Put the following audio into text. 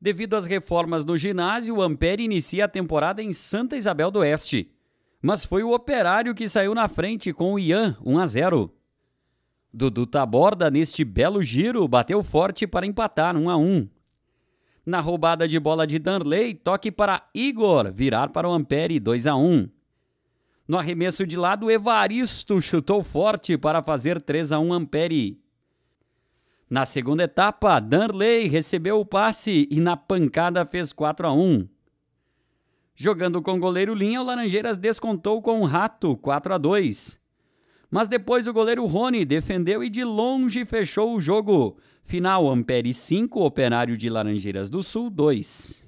Devido às reformas no ginásio, o Ampere inicia a temporada em Santa Isabel do Oeste. Mas foi o Operário que saiu na frente com o Ian 1 a 0. Dudu Taborda, neste belo giro, bateu forte para empatar 1 a 1. Na roubada de bola de Danley, toque para Igor, virar para o Ampere 2 a 1. No arremesso de lado, Evaristo chutou forte para fazer 3 a 1 Ampere. Na segunda etapa, Danley recebeu o passe e na pancada fez 4 a 1. Jogando com o goleiro Linha, o Laranjeiras descontou com o Rato 4 a 2. Mas depois o goleiro Rony defendeu e de longe fechou o jogo. Final Ampere 5, Operário de Laranjeiras do Sul 2.